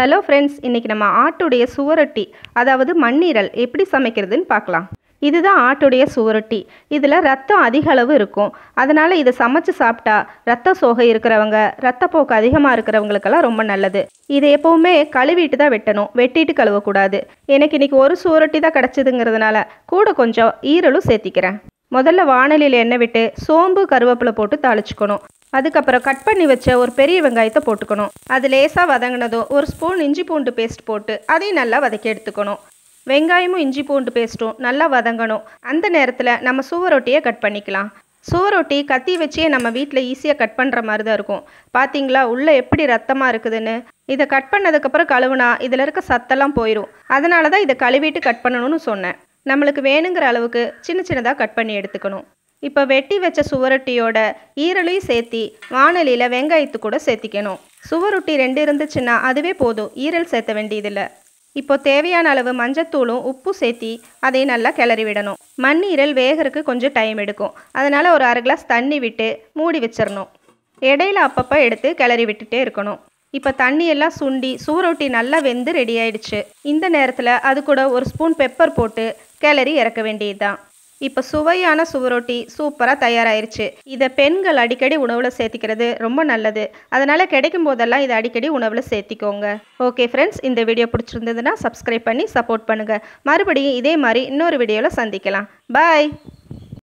hello friends இன்றைக்கி நம்ம ஆட்டுடைய சுவரொட்டி அதாவது மண்ணீரல் எப்படி சமைக்கிறதுன்னு பார்க்கலாம் இதுதான் ஆட்டுடைய சுவரொட்டி இதில் ரத்தம் அதிக அளவு இருக்கும் அதனால் இதை சமைச்சு சாப்பிட்டா ரத்த சோகை இருக்கிறவங்க ரத்தப்போக்கு அதிகமாக இருக்கிறவங்களுக்கெல்லாம் ரொம்ப நல்லது இதை எப்போவுமே கழுவிட்டு தான் வெட்டணும் வெட்டிட்டு கழுவக்கூடாது எனக்கு இன்றைக்கி ஒரு சுவரொட்டி தான் கிடச்சிதுங்கிறதுனால கூட கொஞ்சம் ஈரலும் சேர்த்திக்கிறேன் முதல்ல வானலியில் எண்ணெய் விட்டு சோம்பு கருவேப்பிலை போட்டு தாளிச்சுக்கணும் அதுக்கப்புறம் கட் பண்ணி வச்ச ஒரு பெரிய வெங்காயத்தை போட்டுக்கணும் அது லேசாக வதங்கினதும் ஒரு ஸ்பூன் இஞ்சி பூண்டு பேஸ்ட் போட்டு அதையும் நல்லா வதக்கி எடுத்துக்கணும் வெங்காயமும் இஞ்சி பூண்டு பேஸ்ட்டும் நல்லா வதங்கணும் அந்த நேரத்தில் நம்ம சுவரொட்டியை கட் பண்ணிக்கலாம் சுவரொட்டி கத்தி வச்சே நம்ம வீட்டில் ஈஸியாக கட் பண்ணுற மாதிரி தான் இருக்கும் பார்த்தீங்களா உள்ளே எப்படி ரத்தமாக இருக்குதுன்னு இதை கட் பண்ணதுக்கப்புறம் கழுவுனா இதில் இருக்க சத்தெல்லாம் போயிடும் அதனால தான் இதை கழுவிட்டு கட் பண்ணணும்னு சொன்னேன் நம்மளுக்கு வேணுங்கிற அளவுக்கு சின்ன சின்னதாக கட் பண்ணி எடுத்துக்கணும் இப்போ வெட்டி வச்ச சுவரொட்டியோட ஈரலையும் சேர்த்தி வானலியில் வெங்காயத்து கூட சேர்த்திக்கணும் சுவரொட்டி ரெண்டு இருந்துச்சுன்னா அதுவே போதும் ஈரல் சேர்த்த வேண்டியதில்லை இப்போ தேவையான அளவு மஞ்சத்தூளும் உப்பு சேர்த்தி அதை நல்லா கிளறி விடணும் மண்ணீரல் வேகிறதுக்கு கொஞ்சம் டைம் எடுக்கும் அதனால் ஒரு அரை கிளாஸ் தண்ணி விட்டு மூடி வச்சிடணும் இடையில அப்பப்போ எடுத்து கிளறி விட்டுட்டே இருக்கணும் இப்போ தண்ணியெல்லாம் சுண்டி சூரொட்டி நல்லா வெந்து ரெடி ஆயிடுச்சு இந்த நேரத்தில் அது கூட ஒரு ஸ்பூன் பெப்பர் போட்டு கிளறி இறக்க வேண்டியதுதான் இப்போ சுவையான சுவரொட்டி சூப்பராக தயாராகிருச்சு இதை பெண்கள் அடிக்கடி உணவில் சேர்த்திக்கிறது ரொம்ப நல்லது அதனால் கிடைக்கும் போதெல்லாம் இதை அடிக்கடி உணவில் சேர்த்திக்கோங்க ஓகே ஃப்ரெண்ட்ஸ் இந்த வீடியோ பிடிச்சிருந்ததுன்னா சப்ஸ்கிரைப் பண்ணி சப்போர்ட் பண்ணுங்கள் மறுபடியும் இதே மாதிரி இன்னொரு வீடியோவில் சந்திக்கலாம் பாய்